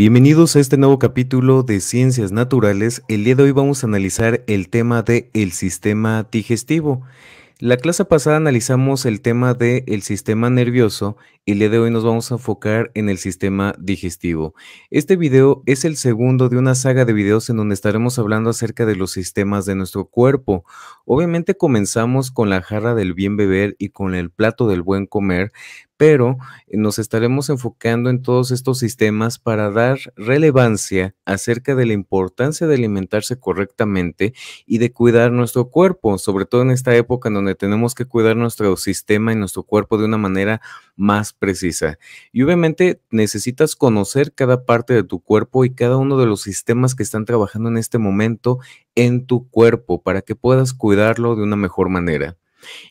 Bienvenidos a este nuevo capítulo de Ciencias Naturales. El día de hoy vamos a analizar el tema de el sistema digestivo. La clase pasada analizamos el tema del el sistema nervioso el día de hoy nos vamos a enfocar en el sistema digestivo. Este video es el segundo de una saga de videos en donde estaremos hablando acerca de los sistemas de nuestro cuerpo. Obviamente comenzamos con la jarra del bien beber y con el plato del buen comer, pero nos estaremos enfocando en todos estos sistemas para dar relevancia acerca de la importancia de alimentarse correctamente y de cuidar nuestro cuerpo, sobre todo en esta época en donde tenemos que cuidar nuestro sistema y nuestro cuerpo de una manera más precisa. Y obviamente necesitas conocer cada parte de tu cuerpo y cada uno de los sistemas que están trabajando en este momento en tu cuerpo para que puedas cuidarlo de una mejor manera.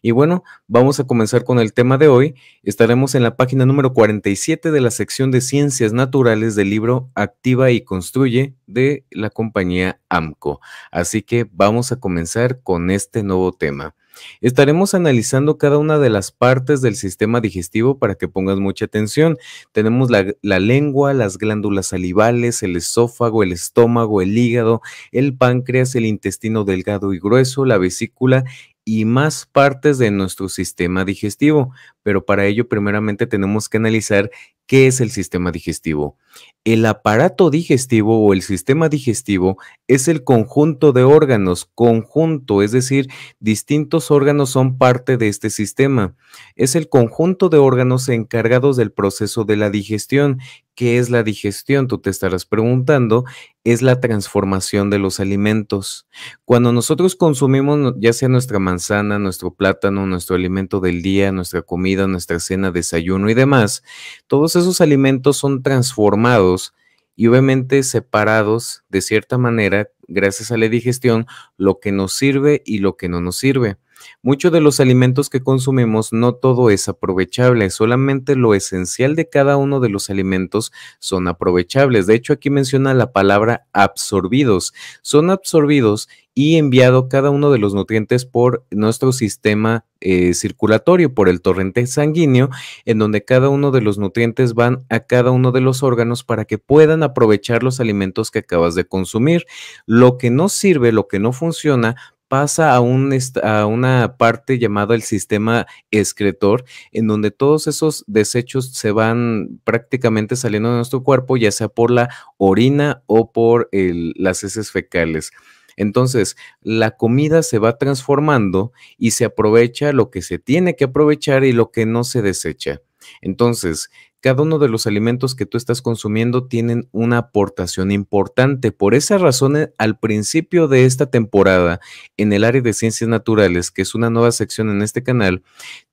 Y bueno, vamos a comenzar con el tema de hoy. Estaremos en la página número 47 de la sección de Ciencias Naturales del libro Activa y Construye de la compañía AMCO. Así que vamos a comenzar con este nuevo tema. Estaremos analizando cada una de las partes del sistema digestivo para que pongas mucha atención. Tenemos la, lengua, las glándulas salivales, el esófago, el estómago, el hígado, el páncreas, el intestino delgado y grueso, la vesícula y más partes de nuestro sistema digestivo. Pero para ello, primeramente tenemos que analizar ¿Qué es el sistema digestivo? El aparato digestivo o el sistema digestivo es el conjunto de órganos, conjunto, es decir, distintos órganos son parte de este sistema. Es el conjunto de órganos encargados del proceso de la digestión. ¿Qué es la digestión? Tú te estarás preguntando. Es la transformación de los alimentos. Cuando nosotros consumimos ya sea nuestra manzana, nuestro plátano, nuestro alimento del día, nuestra comida, nuestra cena, desayuno y demás, todos esos alimentos son transformados y obviamente separados de cierta manera gracias a la digestión, lo que nos sirve y lo que no nos sirve. Muchos de los alimentos que consumimos no todo es aprovechable, solamente lo esencial de cada uno de los alimentos son aprovechables. De hecho, aquí menciona la palabra absorbidos. Son absorbidos y enviado cada uno de los nutrientes por nuestro sistema eh, circulatorio, por el torrente sanguíneo, en donde cada uno de los nutrientes van a cada uno de los órganos para que puedan aprovechar los alimentos que acabas de consumir. Lo que no sirve, lo que no funciona, pasa a, un, a una parte llamada el sistema excretor, en donde todos esos desechos se van prácticamente saliendo de nuestro cuerpo, ya sea por la orina o por las heces fecales. Entonces, la comida se va transformando y se aprovecha lo que se tiene que aprovechar y lo que no se desecha. Entonces, cada uno de los alimentos que tú estás consumiendo tienen una aportación importante. Por esa razón, eh, al principio de esta temporada, en el área de ciencias naturales, que es una nueva sección en este canal,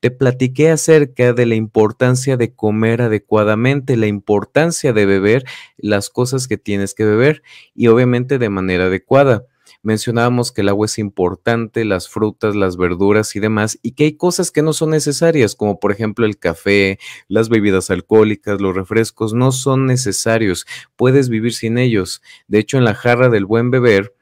te platiqué acerca de la importancia de comer adecuadamente, la importancia de beber las cosas que tienes que beber y obviamente de manera adecuada mencionábamos que el agua es importante, las frutas, las verduras y demás, y que hay cosas que no son necesarias, como por ejemplo el café, las bebidas alcohólicas, los refrescos, no son necesarios, puedes vivir sin ellos. De hecho, en la jarra del buen beber,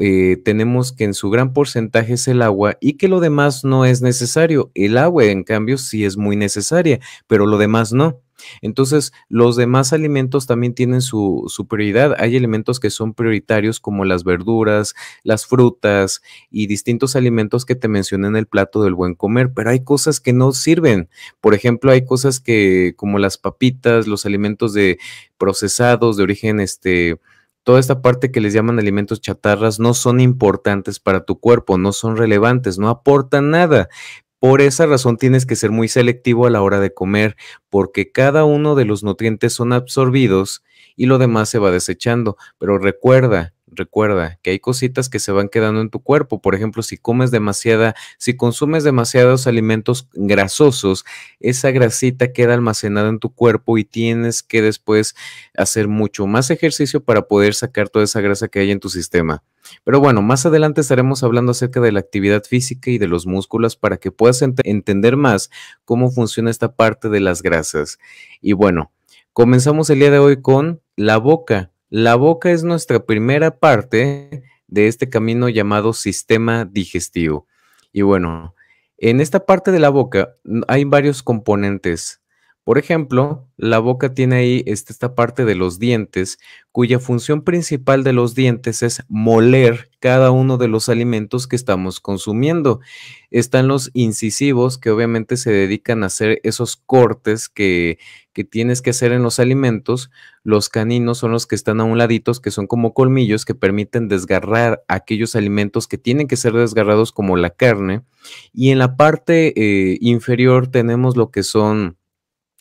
eh, tenemos que en su gran porcentaje es el agua y que lo demás no es necesario. El agua, en cambio, sí es muy necesaria, pero lo demás no. Entonces, los demás alimentos también tienen su, prioridad. Hay elementos que son prioritarios como las verduras, las frutas y distintos alimentos que te mencioné en el plato del buen comer, pero hay cosas que no sirven. Por ejemplo, hay cosas que como las papitas, los alimentos de procesados de origen este toda esta parte que les llaman alimentos chatarras no son importantes para tu cuerpo, no son relevantes, no aportan nada, por esa razón tienes que ser muy selectivo a la hora de comer, porque cada uno de los nutrientes son absorbidos y lo demás se va desechando. Pero recuerda, recuerda que hay cositas que se van quedando en tu cuerpo. Por ejemplo, si comes demasiada, si consumes demasiados alimentos grasosos, esa grasita queda almacenada en tu cuerpo y tienes que después hacer mucho más ejercicio para poder sacar toda esa grasa que hay en tu sistema. Pero bueno, más adelante estaremos hablando acerca de la actividad física y de los músculos para que puedas entender más cómo funciona esta parte de las grasas. Y bueno, comenzamos el día de hoy con la boca. La boca es nuestra primera parte de este camino llamado sistema digestivo. Y bueno, en esta parte de la boca hay varios componentes por ejemplo, la boca tiene ahí este, esta parte de los dientes, cuya función principal de los dientes es moler cada uno de los alimentos que estamos consumiendo. Están los incisivos, que obviamente se dedican a hacer esos cortes que, tienes que hacer en los alimentos. Los caninos son los que están a un laditos, que son como colmillos que permiten desgarrar aquellos alimentos que tienen que ser desgarrados, como la carne. Y en la parte eh, inferior tenemos lo que son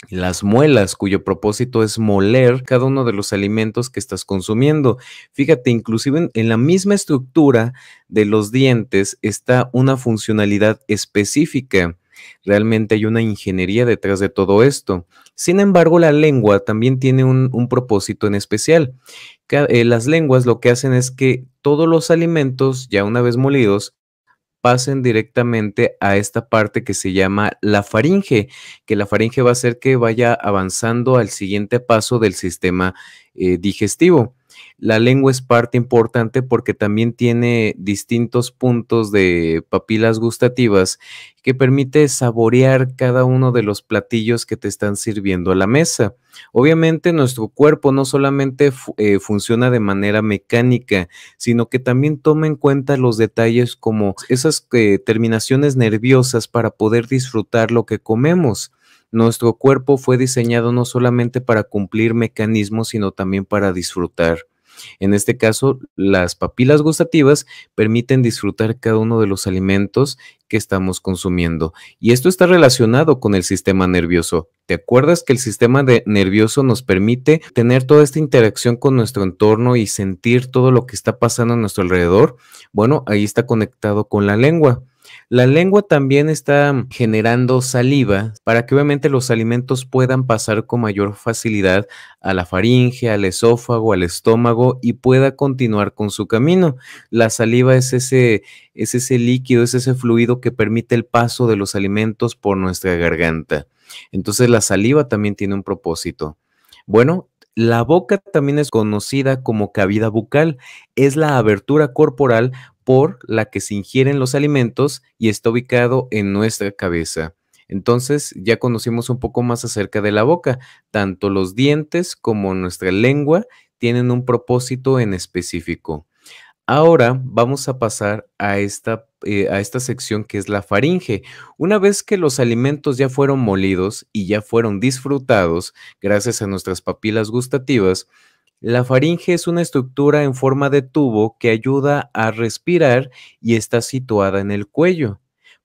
las muelas, cuyo propósito es moler cada uno de los alimentos que estás consumiendo. Fíjate, inclusive en, la misma estructura de los dientes está una funcionalidad específica. Realmente hay una ingeniería detrás de todo esto. Sin embargo, la lengua también tiene un propósito en especial. Eh, las lenguas lo que hacen es que todos los alimentos, ya una vez molidos, pasen directamente a esta parte que se llama la faringe, que la faringe va a hacer que vaya avanzando al siguiente paso del sistema eh, digestivo. La lengua es parte importante porque también tiene distintos puntos de papilas gustativas que permite saborear cada uno de los platillos que te están sirviendo a la mesa. Obviamente nuestro cuerpo no solamente eh, funciona de manera mecánica, sino que también toma en cuenta los detalles como esas eh, terminaciones nerviosas para poder disfrutar lo que comemos. Nuestro cuerpo fue diseñado no solamente para cumplir mecanismos, sino también para disfrutar. En este caso, las papilas gustativas permiten disfrutar cada uno de los alimentos que estamos consumiendo. Y esto está relacionado con el sistema nervioso. ¿Te acuerdas que el sistema nervioso nos permite tener toda esta interacción con nuestro entorno y sentir todo lo que está pasando a nuestro alrededor? Bueno, ahí está conectado con la lengua. La lengua también está generando saliva para que obviamente los alimentos puedan pasar con mayor facilidad a la faringe, al esófago, al estómago y pueda continuar con su camino. La saliva es ese, ese líquido, es ese fluido que permite el paso de los alimentos por nuestra garganta. Entonces la saliva también tiene un propósito. Bueno, la boca también es conocida como cavidad bucal. Es la abertura corporal por la que se ingieren los alimentos y está ubicado en nuestra cabeza. Entonces ya conocimos un poco más acerca de la boca. Tanto los dientes como nuestra lengua tienen un propósito en específico. Ahora vamos a pasar a esta, eh, a esta sección que es la faringe. Una vez que los alimentos ya fueron molidos y ya fueron disfrutados gracias a nuestras papilas gustativas, la faringe es una estructura en forma de tubo que ayuda a respirar y está situada en el cuello.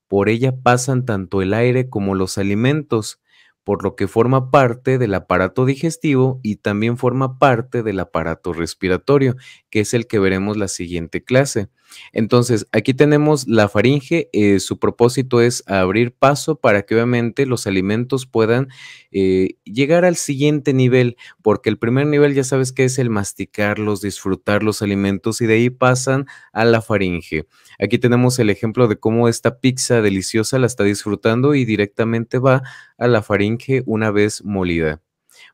Por ella pasan tanto el aire como los alimentos, por lo que forma parte del aparato digestivo y también forma parte del aparato respiratorio, que es el que veremos la siguiente clase. Entonces, aquí tenemos la faringe, eh, su propósito es abrir paso para que obviamente los alimentos puedan eh, llegar al siguiente nivel, porque el primer nivel ya sabes que es el masticarlos, disfrutar los alimentos y de ahí pasan a la faringe. Aquí tenemos el ejemplo de cómo esta pizza deliciosa la está disfrutando y directamente va a la faringe una vez molida.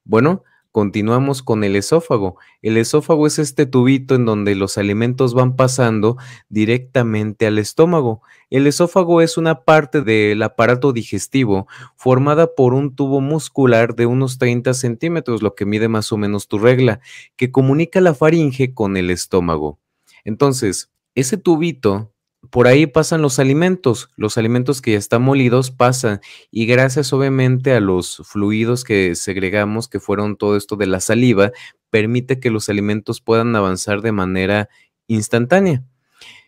Bueno, Continuamos con el esófago. El esófago es este tubito en donde los alimentos van pasando directamente al estómago. El esófago es una parte del aparato digestivo formada por un tubo muscular de unos 30 centímetros, lo que mide más o menos tu regla, que comunica la faringe con el estómago. Entonces, ese tubito por ahí pasan los alimentos, los alimentos que ya están molidos pasan y gracias obviamente a los fluidos que segregamos, que fueron todo esto de la saliva, permite que los alimentos puedan avanzar de manera instantánea.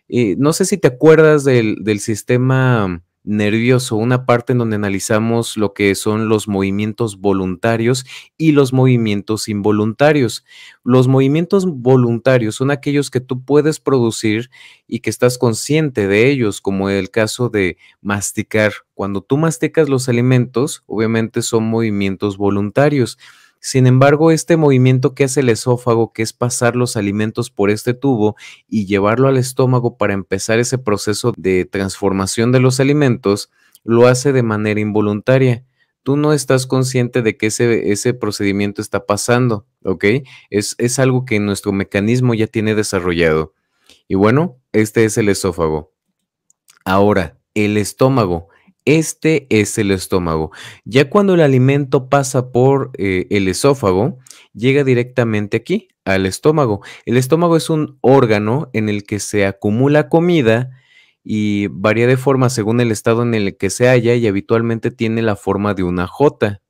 Eh, no sé si te acuerdas del, del sistema nervioso, una parte en donde analizamos lo que son los movimientos voluntarios y los movimientos involuntarios. Los movimientos voluntarios son aquellos que tú puedes producir y que estás consciente de ellos, como el caso de masticar. Cuando tú masticas los alimentos, obviamente son movimientos voluntarios. Sin embargo, este movimiento que hace el esófago, que es pasar los alimentos por este tubo y llevarlo al estómago para empezar ese proceso de transformación de los alimentos, lo hace de manera involuntaria tú no estás consciente de que ese, ese procedimiento está pasando, ¿ok? es, algo que nuestro mecanismo ya tiene desarrollado. Y bueno, este es el esófago. Ahora, el estómago. Este es el estómago. Ya cuando el alimento pasa por eh, el esófago, llega directamente aquí, al estómago. El estómago es un órgano en el que se acumula comida y varía de forma según el estado en el que se halla y habitualmente tiene la forma de una J.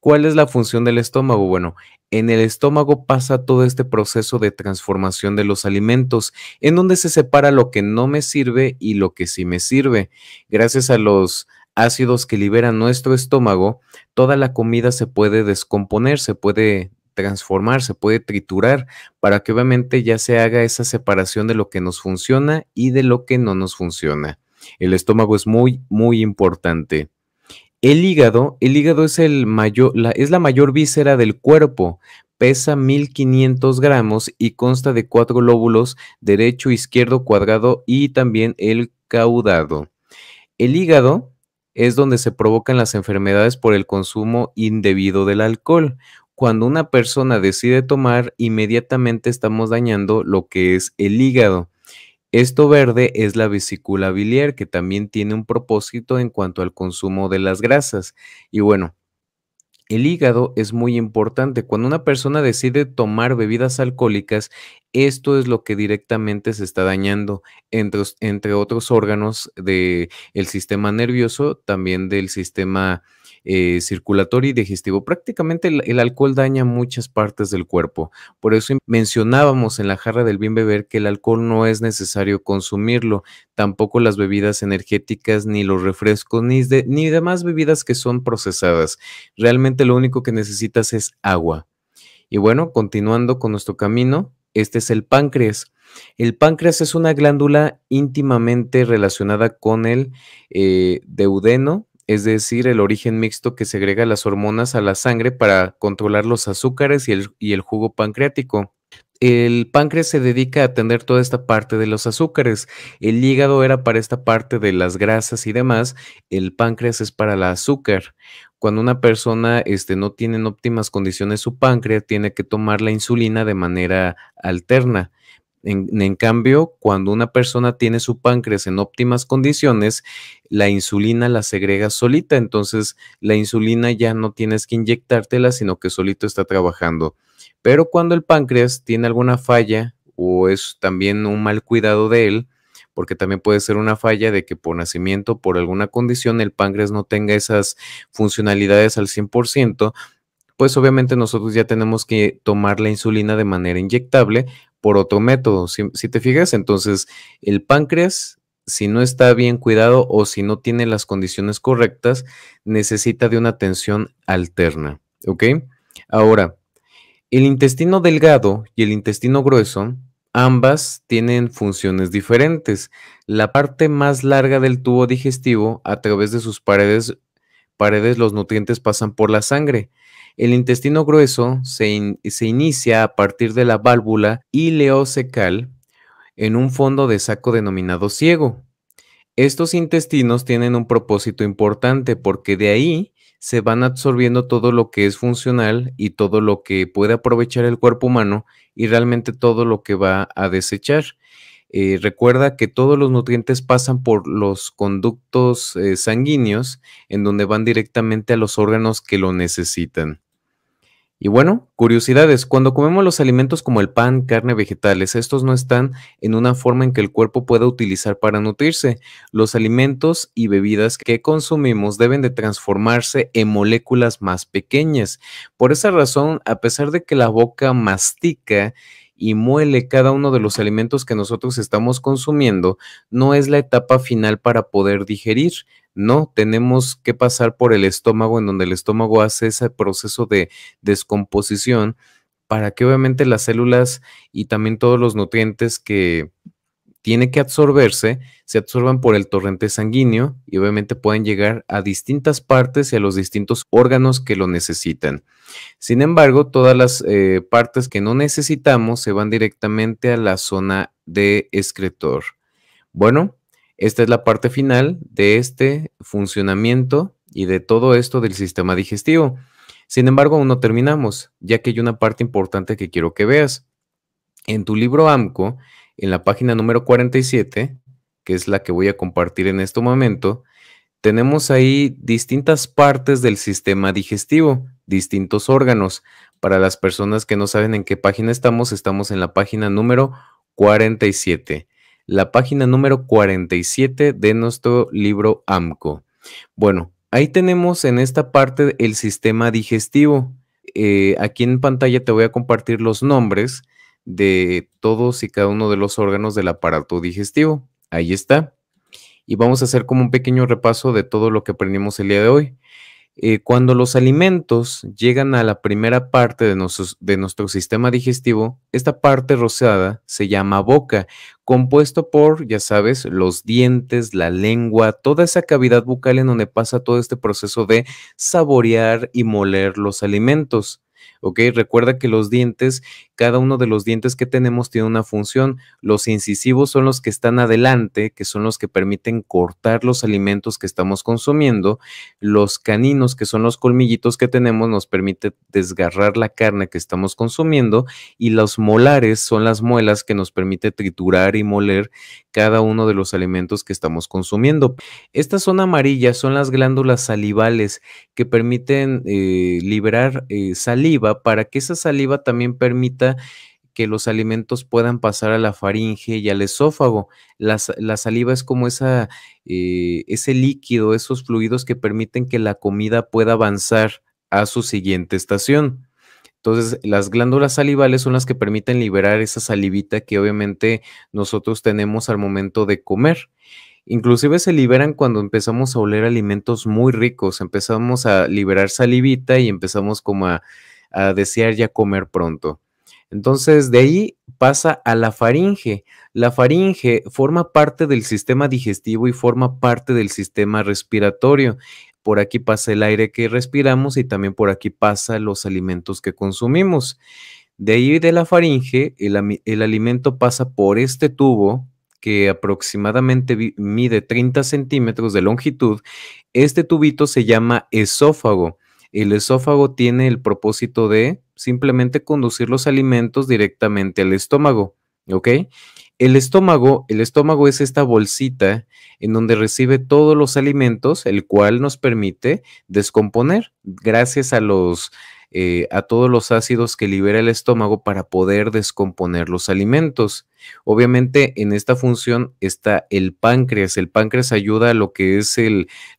¿Cuál es la función del estómago? Bueno, en el estómago pasa todo este proceso de transformación de los alimentos, en donde se separa lo que no me sirve y lo que sí me sirve. Gracias a los ácidos que libera nuestro estómago, toda la comida se puede descomponer, se puede transformar, se puede triturar para que obviamente ya se haga esa separación de lo que nos funciona y de lo que no nos funciona. El estómago es muy, muy importante. El hígado, el hígado es, la, es la mayor víscera del cuerpo, pesa 1500 gramos y consta de cuatro lóbulos, derecho, izquierdo, cuadrado y también el caudado. El hígado es donde se provocan las enfermedades por el consumo indebido del alcohol. Cuando una persona decide tomar, inmediatamente estamos dañando lo que es el hígado. Esto verde es la vesícula biliar, que también tiene un propósito en cuanto al consumo de las grasas. Y bueno, el hígado es muy importante. Cuando una persona decide tomar bebidas alcohólicas, esto es lo que directamente se está dañando, entre, entre otros órganos del el sistema nervioso, también del sistema eh, circulatorio y digestivo. Prácticamente el, alcohol daña muchas partes del cuerpo. Por eso mencionábamos en la jarra del bien beber que el alcohol no es necesario consumirlo, tampoco las bebidas energéticas, ni los refrescos, ni, ni demás bebidas que son procesadas. Realmente lo único que necesitas es agua. Y bueno, continuando con nuestro camino, este es el páncreas. El páncreas es una glándula íntimamente relacionada con el eh, deudeno es decir, el origen mixto que segrega las hormonas a la sangre para controlar los azúcares y el, jugo pancreático. El páncreas se dedica a atender toda esta parte de los azúcares. El hígado era para esta parte de las grasas y demás. El páncreas es para la azúcar. Cuando una persona este, no tiene en óptimas condiciones su páncreas, tiene que tomar la insulina de manera alterna. En, cambio, cuando una persona tiene su páncreas en óptimas condiciones, la insulina la segrega solita, entonces la insulina ya no tienes que inyectártela, sino que solito está trabajando. Pero cuando el páncreas tiene alguna falla o es también un mal cuidado de él, porque también puede ser una falla de que por nacimiento, por alguna condición, el páncreas no tenga esas funcionalidades al 100%, pues obviamente nosotros ya tenemos que tomar la insulina de manera inyectable por otro método. Si, te fijas, entonces el páncreas, si no está bien cuidado o si no tiene las condiciones correctas, necesita de una atención alterna. ¿Ok? Ahora, el intestino delgado y el intestino grueso, ambas tienen funciones diferentes. La parte más larga del tubo digestivo, a través de sus paredes, paredes los nutrientes pasan por la sangre el intestino grueso se, inicia a partir de la válvula ileocecal en un fondo de saco denominado ciego. Estos intestinos tienen un propósito importante porque de ahí se van absorbiendo todo lo que es funcional y todo lo que puede aprovechar el cuerpo humano y realmente todo lo que va a desechar. Eh, recuerda que todos los nutrientes pasan por los conductos eh, sanguíneos en donde van directamente a los órganos que lo necesitan. Y bueno, curiosidades, cuando comemos los alimentos como el pan, carne, vegetales, estos no están en una forma en que el cuerpo pueda utilizar para nutrirse. Los alimentos y bebidas que consumimos deben de transformarse en moléculas más pequeñas. Por esa razón, a pesar de que la boca mastica y muele cada uno de los alimentos que nosotros estamos consumiendo, no es la etapa final para poder digerir. No, tenemos que pasar por el estómago, en donde el estómago hace ese proceso de descomposición para que obviamente las células y también todos los nutrientes que tiene que absorberse, se absorban por el torrente sanguíneo y obviamente pueden llegar a distintas partes y a los distintos órganos que lo necesitan. Sin embargo, todas las eh, partes que no necesitamos se van directamente a la zona de excretor. Bueno, esta es la parte final de este funcionamiento y de todo esto del sistema digestivo. Sin embargo, aún no terminamos, ya que hay una parte importante que quiero que veas. En tu libro AMCO en la página número 47, que es la que voy a compartir en este momento, tenemos ahí distintas partes del sistema digestivo, distintos órganos. Para las personas que no saben en qué página estamos, estamos en la página número 47, la página número 47 de nuestro libro AMCO. Bueno, ahí tenemos en esta parte el sistema digestivo. Eh, aquí en pantalla te voy a compartir los nombres de todos y cada uno de los órganos del aparato digestivo. Ahí está. Y vamos a hacer como un pequeño repaso de todo lo que aprendimos el día de hoy. Eh, cuando los alimentos llegan a la primera parte de, de nuestro sistema digestivo, esta parte rosada se llama boca, compuesto por, ya sabes, los dientes, la lengua, toda esa cavidad bucal en donde pasa todo este proceso de saborear y moler los alimentos. Recuerda que los dientes, cada uno de los dientes que tenemos tiene una función. Los incisivos son los que están adelante, que son los que permiten cortar los alimentos que estamos consumiendo. Los caninos, que son los colmillitos que tenemos, nos permite desgarrar la carne que estamos consumiendo. Y los molares son las muelas que nos permite triturar y moler cada uno de los alimentos que estamos consumiendo. Esta zona amarilla son las glándulas salivales que permiten eh, liberar eh, saliva para que esa saliva también permita que los alimentos puedan pasar a la faringe y al esófago. La, saliva es como esa, eh, ese líquido, esos fluidos que permiten que la comida pueda avanzar a su siguiente estación. Entonces, las glándulas salivales son las que permiten liberar esa salivita que obviamente nosotros tenemos al momento de comer. Inclusive se liberan cuando empezamos a oler alimentos muy ricos, empezamos a liberar salivita y empezamos como a, a desear ya comer pronto. Entonces, de ahí pasa a la faringe. La faringe forma parte del sistema digestivo y forma parte del sistema respiratorio por aquí pasa el aire que respiramos y también por aquí pasa los alimentos que consumimos. De ahí de la faringe, el, alimento pasa por este tubo que aproximadamente mide 30 centímetros de longitud. Este tubito se llama esófago. El esófago tiene el propósito de simplemente conducir los alimentos directamente al estómago, ¿ok? El estómago, el estómago es esta bolsita en donde recibe todos los alimentos, el cual nos permite descomponer gracias eh, a todos los ácidos que libera el estómago para poder descomponer los alimentos. Obviamente en esta función está el páncreas. El páncreas ayuda a lo que es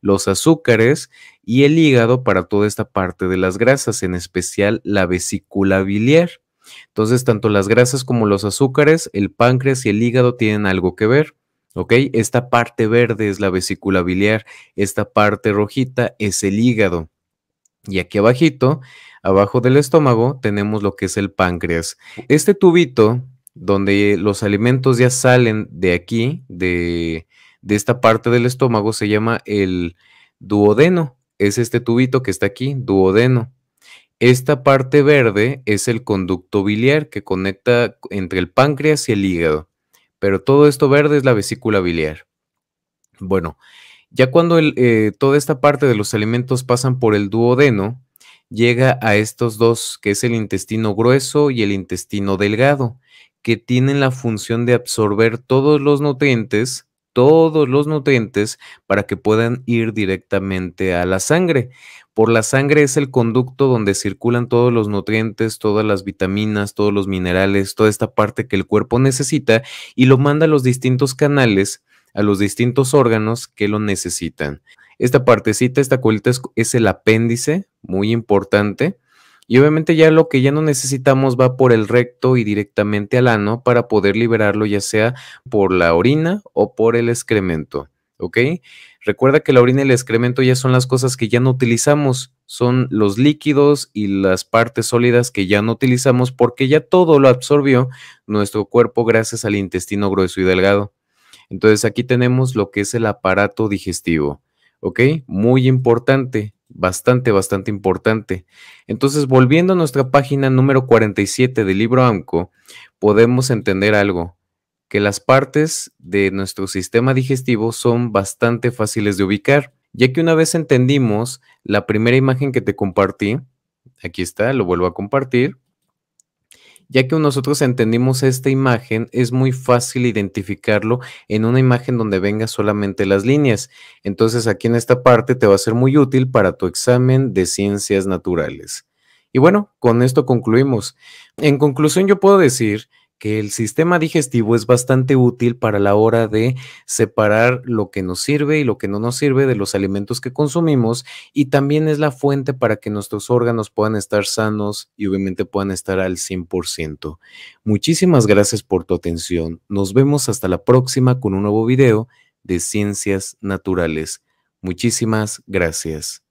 los azúcares y el hígado para toda esta parte de las grasas, en especial la vesícula biliar. Entonces, tanto las grasas como los azúcares, el páncreas y el hígado tienen algo que ver. ¿Ok? Esta parte verde es la vesícula biliar, esta parte rojita es el hígado. Y aquí abajito, abajo del estómago, tenemos lo que es el páncreas. Este tubito, donde los alimentos ya salen de aquí, de, de esta parte del estómago, se llama el duodeno. Es este tubito que está aquí, duodeno. Esta parte verde es el conducto biliar que conecta entre el páncreas y el hígado, pero todo esto verde es la vesícula biliar. Bueno, ya cuando eh, toda esta parte de los alimentos pasan por el duodeno, llega a estos dos, que es el intestino grueso y el intestino delgado, que tienen la función de absorber todos los nutrientes todos los nutrientes para que puedan ir directamente a la sangre. Por la sangre es el conducto donde circulan todos los nutrientes, todas las vitaminas, todos los minerales, toda esta parte que el cuerpo necesita y lo manda a los distintos canales, a los distintos órganos que lo necesitan. Esta partecita, esta colita es el apéndice, muy importante. Y obviamente ya lo que ya no necesitamos va por el recto y directamente al ano para poder liberarlo ya sea por la orina o por el excremento. ¿Ok? Recuerda que la orina y el excremento ya son las cosas que ya no utilizamos, son los líquidos y las partes sólidas que ya no utilizamos porque ya todo lo absorbió nuestro cuerpo gracias al intestino grueso y delgado. Entonces aquí tenemos lo que es el aparato digestivo, ¿ok? Muy importante, bastante, bastante importante. Entonces, volviendo a nuestra página número 47 del libro AMCO, podemos entender algo, que las partes de nuestro sistema digestivo son bastante fáciles de ubicar, ya que una vez entendimos la primera imagen que te compartí, aquí está, lo vuelvo a compartir, ya que nosotros entendimos esta imagen, es muy fácil identificarlo en una imagen donde vengan solamente las líneas. Entonces aquí en esta parte te va a ser muy útil para tu examen de ciencias naturales. Y bueno, con esto concluimos. En conclusión, yo puedo decir que el sistema digestivo es bastante útil para la hora de separar lo que nos sirve y lo que no nos sirve de los alimentos que consumimos y también es la fuente para que nuestros órganos puedan estar sanos y obviamente puedan estar al 100%. Muchísimas gracias por tu atención. Nos vemos hasta la próxima con un nuevo video de Ciencias Naturales. Muchísimas gracias.